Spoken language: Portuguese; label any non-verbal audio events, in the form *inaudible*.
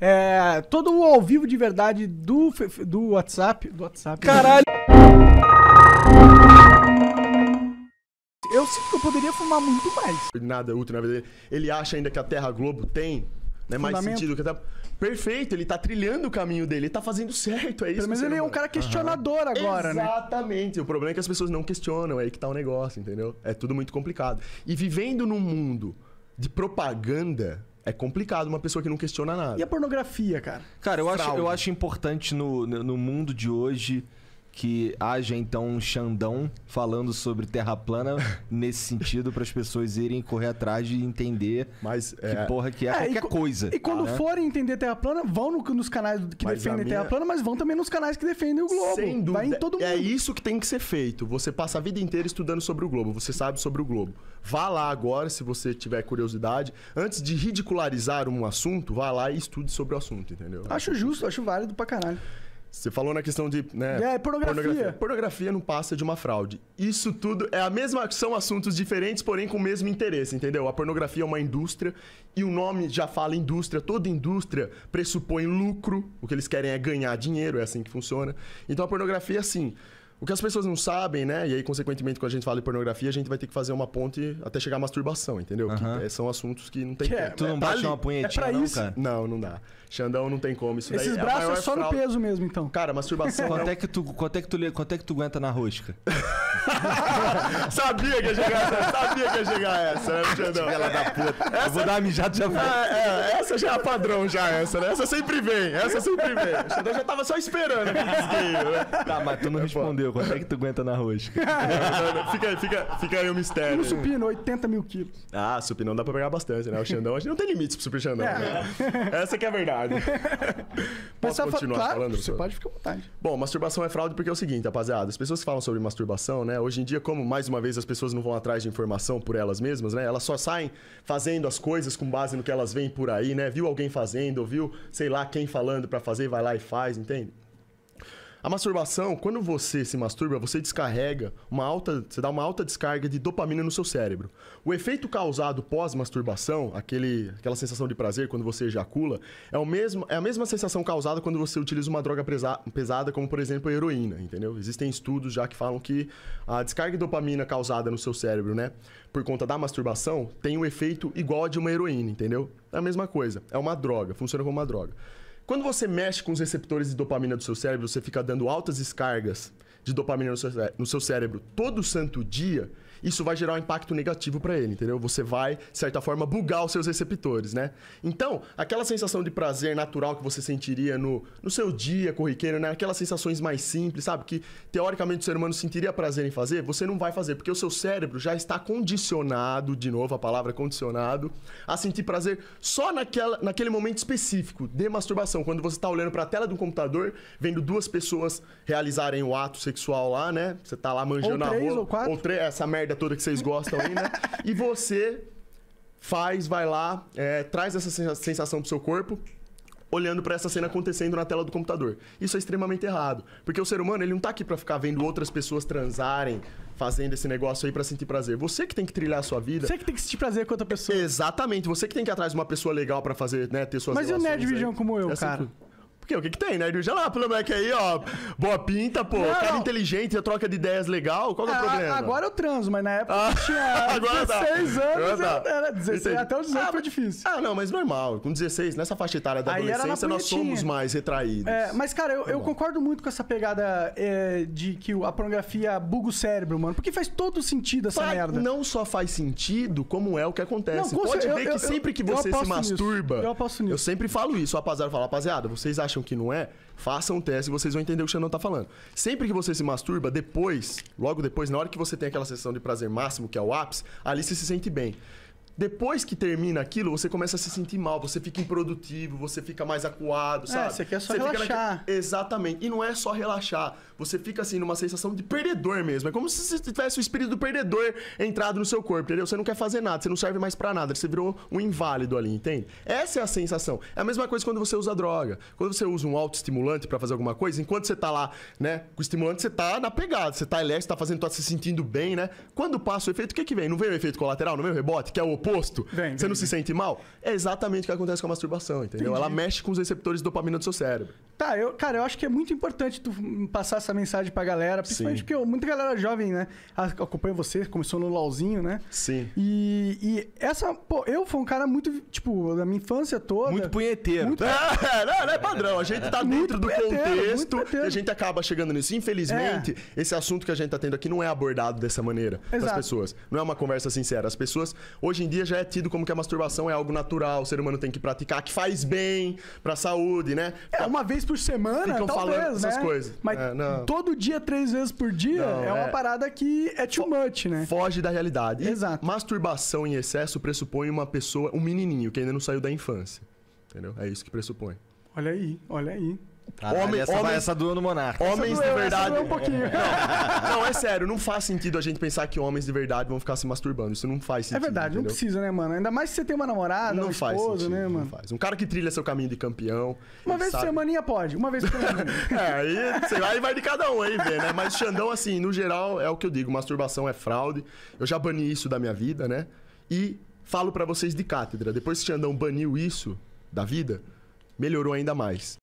É, todo o ao vivo de verdade do, do WhatsApp. Do WhatsApp. Né? Caralho! Eu sinto que eu poderia fumar muito mais. Nada é útil na né? verdade. Ele acha ainda que a Terra Globo tem né, mais sentido que a Terra. Perfeito, ele tá trilhando o caminho dele, ele tá fazendo certo, é isso. Mas ele é um cara questionador uhum. agora, Exatamente. né? Exatamente. O problema é que as pessoas não questionam, é aí que tá o negócio, entendeu? É tudo muito complicado. E vivendo num mundo de propaganda, é complicado uma pessoa que não questiona nada. E a pornografia, cara? Cara, eu, acho, eu acho importante no, no mundo de hoje que haja então um Xandão falando sobre terra plana *laughs* nesse sentido para as pessoas irem correr atrás de entender Mas, que é... porra que é, é qualquer e, coisa. E quando né? forem entender terra plana, vão no, nos canais que mas defendem minha... terra plana, mas vão também nos canais que defendem o globo. Sem dúvida. Vai em todo é mundo. É isso que tem que ser feito. Você passa a vida inteira estudando sobre o globo, você sabe sobre o globo. Vá lá agora se você tiver curiosidade, antes de ridicularizar um assunto, vá lá e estude sobre o assunto, entendeu? Acho justo, acho válido pra caralho. Você falou na questão de. Né, é, pornografia. pornografia. pornografia. não passa de uma fraude. Isso tudo é a mesma. São assuntos diferentes, porém com o mesmo interesse, entendeu? A pornografia é uma indústria e o nome já fala indústria. Toda indústria pressupõe lucro. O que eles querem é ganhar dinheiro, é assim que funciona. Então a pornografia, assim. O que as pessoas não sabem, né? E aí, consequentemente, quando a gente fala de pornografia, a gente vai ter que fazer uma ponte até chegar à masturbação, entendeu? Uhum. Que é, são assuntos que não tem que é, como. É, tu não baixa uma punhetinha, é não, isso? cara? Não, não dá. Xandão não tem como. Isso Esses daí é braços é, é só fraude. no peso mesmo, então. Cara, masturbação. quanto, é que tu, quanto, é que tu, quanto é que tu aguenta na rosca? *laughs* sabia que ia chegar essa, sabia que ia chegar essa, né, Xandão? Ela da puta. Essa... Eu vou dar uma mijada já vai. É, é, essa já é a padrão, já, essa, né? Essa sempre vem, essa sempre vem. O Xandão já tava só esperando aquele desvio, né? Tá, mas tu não respondeu eu, quanto é que tu aguenta na rosca? *laughs* fica, fica, fica aí o um mistério. Um supino, 80 mil quilos. Ah, supino dá pra pegar bastante, né? O Xandão, a gente não tem limites pro super Xandão. Né? É. Né? Essa que é a verdade. *laughs* Posso continuar fala, claro, falando? Você pode ficar à vontade. Bom, masturbação é fraude porque é o seguinte, rapaziada. As pessoas que falam sobre masturbação, né? Hoje em dia, como mais uma vez as pessoas não vão atrás de informação por elas mesmas, né? Elas só saem fazendo as coisas com base no que elas veem por aí, né? Viu alguém fazendo, ouviu, sei lá, quem falando para fazer, vai lá e faz, entende? A masturbação, quando você se masturba, você descarrega uma alta, você dá uma alta descarga de dopamina no seu cérebro. O efeito causado pós-masturbação, aquele, aquela sensação de prazer quando você ejacula, é, o mesmo, é a mesma sensação causada quando você utiliza uma droga pesada, como por exemplo a heroína, entendeu? Existem estudos já que falam que a descarga de dopamina causada no seu cérebro, né, por conta da masturbação, tem um efeito igual a de uma heroína, entendeu? É a mesma coisa, é uma droga, funciona como uma droga. Quando você mexe com os receptores de dopamina do seu cérebro, você fica dando altas descargas de dopamina no seu, cérebro todo santo dia isso vai gerar um impacto negativo para ele, entendeu? Você vai, de certa forma, bugar os seus receptores, né? Então, aquela sensação de prazer natural que você sentiria no, no seu dia corriqueiro, né? Aquelas sensações mais simples, sabe? Que teoricamente o ser humano sentiria prazer em fazer, você não vai fazer, porque o seu cérebro já está condicionado, de novo a palavra condicionado, a sentir prazer só naquela, naquele momento específico de masturbação, quando você está olhando para a tela do computador, vendo duas pessoas realizarem o ato sexual lá, né? Você está lá manjando ou três, a rola, ou quatro. Ou três, essa merda merda toda que vocês gostam aí, né? E você faz, vai lá, é, traz essa sensação pro seu corpo, olhando para essa cena acontecendo na tela do computador. Isso é extremamente errado, porque o ser humano ele não tá aqui para ficar vendo outras pessoas transarem, fazendo esse negócio aí para sentir prazer. Você que tem que trilhar a sua vida. Você que tem que sentir prazer com outra pessoa. Exatamente, você que tem que ir atrás de uma pessoa legal para fazer, né, ter suas Mas e o nerd aí. vision como eu, é assim cara? Que... Porque o que que tem, né? já lá, pelo moleque é aí, ó, boa pinta, pô, não, cara não. inteligente, a troca de ideias legal, qual que é, o ah, problema? Agora eu transo, mas na época ah, eu tinha agora 16 tá. anos, *laughs* agora tá. tá. era 16, até os 18 ah, foi difícil. Ah, não, mas normal, com 16, nessa faixa etária da aí adolescência, nós somos mais retraídos. É, mas, cara, eu, tá eu concordo muito com essa pegada é, de que a pornografia buga o cérebro, mano, porque faz todo sentido essa Pai, merda. Não só faz sentido, como é o que acontece. Não, Pode eu, ver eu, que sempre que você se masturba, nisso. eu, eu sempre falo isso, rapaziada, eu falo, rapaziada, vocês acham acham que não é, façam um teste e vocês vão entender o que o Xandão tá falando. Sempre que você se masturba, depois, logo depois, na hora que você tem aquela sessão de prazer máximo, que é o ápice, ali você se sente bem. Depois que termina aquilo, você começa a se sentir mal, você fica improdutivo, você fica mais acuado, é, sabe? Você quer só você relaxar. Exatamente. E não é só relaxar. Você fica assim numa sensação de perdedor mesmo. É como se você tivesse o espírito do perdedor entrado no seu corpo, entendeu? Você não quer fazer nada, você não serve mais para nada, você virou um inválido ali, entende? Essa é a sensação. É a mesma coisa quando você usa droga. Quando você usa um autoestimulante para fazer alguma coisa, enquanto você tá lá, né, com o estimulante, você tá na pegada, você tá elétrico, tá fazendo, tá se sentindo bem, né? Quando passa o efeito, o que que vem? Não vem o efeito colateral, não vem o rebote, que é o oposto oposto, vem, você vem, não vem. se sente mal? É exatamente o que acontece com a masturbação, entendeu? Entendi. Ela mexe com os receptores de dopamina do seu cérebro. Tá, eu, cara, eu acho que é muito importante tu passar essa mensagem pra galera, principalmente Sim. porque eu, muita galera jovem, né? Acompanha você, começou no LOLzinho, né? Sim. E, e essa, pô, eu fui um cara muito, tipo, da minha infância toda. Muito punheteiro. Muito... *laughs* não, não é padrão. A gente tá dentro do contexto e a gente acaba chegando nisso. Infelizmente, é. esse assunto que a gente tá tendo aqui não é abordado dessa maneira Exato. pessoas. Não é uma conversa sincera. As pessoas, hoje em dia, dia já é tido como que a masturbação é algo natural, o ser humano tem que praticar, que faz bem pra saúde, né? É, então, uma vez por semana, Ficam talvez, falando essas né? coisas. Mas é, todo dia, três vezes por dia, não, é, uma é. parada que é too much, né? Foge da realidade. E Exato. Masturbação em excesso pressupõe uma pessoa, um menininho que ainda não saiu da infância. Entendeu? É isso que pressupõe. Olha aí, olha aí. Caralho, tá, tá, homem, essa, homem, essa doeu no Monarca. Homens doeu, de verdade. Um pouquinho. *laughs* Não, não, é sério, não faz sentido a gente pensar que homens de verdade vão ficar se masturbando. Isso não faz é sentido. É verdade, entendeu? não precisa, né, mano? Ainda mais se você tem uma namorada, não um faz esposo, sentido, né, mano? Não faz. Um cara que trilha seu caminho de campeão. Uma vez sabe... por semana pode, uma vez por semana. *laughs* é, aí, você aí vai de cada um aí, ver, né? Mas Xandão, assim, no geral, é o que eu digo: masturbação é fraude. Eu já bani isso da minha vida, né? E falo para vocês de cátedra: depois que Xandão baniu isso da vida, melhorou ainda mais.